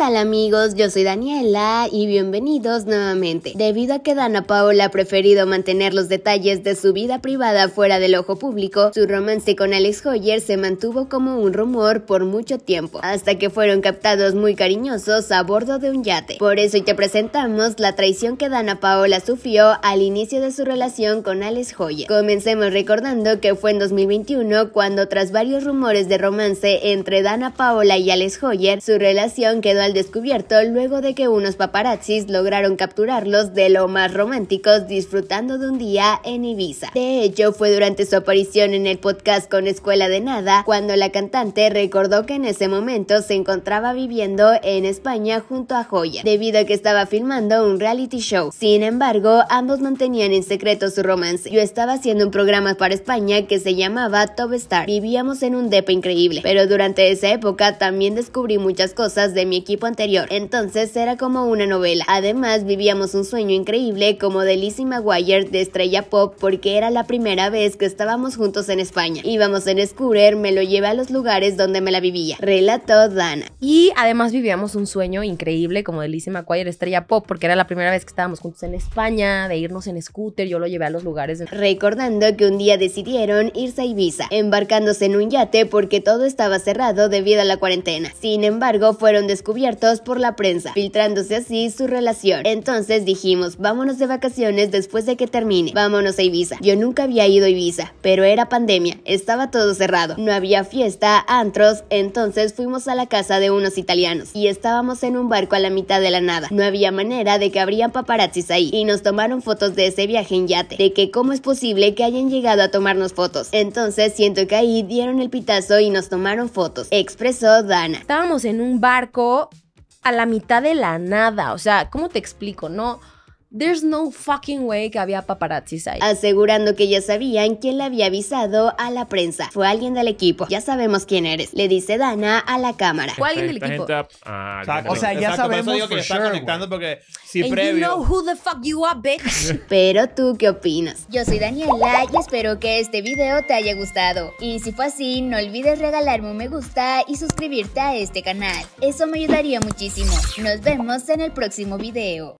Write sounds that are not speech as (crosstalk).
tal amigos? Yo soy Daniela y bienvenidos nuevamente. Debido a que Dana Paola ha preferido mantener los detalles de su vida privada fuera del ojo público, su romance con Alex Hoyer se mantuvo como un rumor por mucho tiempo, hasta que fueron captados muy cariñosos a bordo de un yate. Por eso hoy te presentamos la traición que Dana Paola sufrió al inicio de su relación con Alex Hoyer. Comencemos recordando que fue en 2021 cuando tras varios rumores de romance entre Dana Paola y Alex Hoyer, su relación quedó al descubierto luego de que unos paparazzis lograron capturarlos de lo más románticos disfrutando de un día en Ibiza. De hecho, fue durante su aparición en el podcast con Escuela de Nada cuando la cantante recordó que en ese momento se encontraba viviendo en España junto a Joya, debido a que estaba filmando un reality show. Sin embargo, ambos mantenían en secreto su romance. Yo estaba haciendo un programa para España que se llamaba Top Star. Vivíamos en un depa increíble, pero durante esa época también descubrí muchas cosas de mi equipo anterior, entonces era como una novela. Además, vivíamos un sueño increíble como de Lizzie McGuire de estrella pop porque era la primera vez que estábamos juntos en España. Íbamos en scooter, me lo llevé a los lugares donde me la vivía, relató Dana. Y además vivíamos un sueño increíble como de Lizzie McGuire estrella pop porque era la primera vez que estábamos juntos en España, de irnos en scooter, yo lo llevé a los lugares. Recordando que un día decidieron irse a Ibiza, embarcándose en un yate porque todo estaba cerrado debido a la cuarentena. Sin embargo, fueron descubiertos todos por la prensa, filtrándose así su relación. Entonces dijimos, vámonos de vacaciones después de que termine, vámonos a Ibiza. Yo nunca había ido a Ibiza, pero era pandemia, estaba todo cerrado, no había fiesta, antros, entonces fuimos a la casa de unos italianos y estábamos en un barco a la mitad de la nada. No había manera de que habrían paparazzis ahí y nos tomaron fotos de ese viaje en yate, de que cómo es posible que hayan llegado a tomarnos fotos. Entonces siento que ahí dieron el pitazo y nos tomaron fotos, expresó Dana. Estábamos en un barco a la mitad de la nada. O sea, ¿cómo te explico? No There's no fucking way que había paparazzis ahí. Asegurando que ya sabían quién le había avisado a la prensa. Fue alguien del equipo. Ya sabemos quién eres. Le dice Dana a la cámara. Fue alguien del equipo. Ah, o sea, ya sabemos que está porque you know who the fuck you are, bitch. (laughs) (laughs) Pero tú, ¿qué opinas? Yo soy Daniela y espero que este video te haya gustado. Y si fue así, no olvides regalarme un me gusta y suscribirte a este canal. Eso me ayudaría muchísimo. Nos vemos en el próximo video.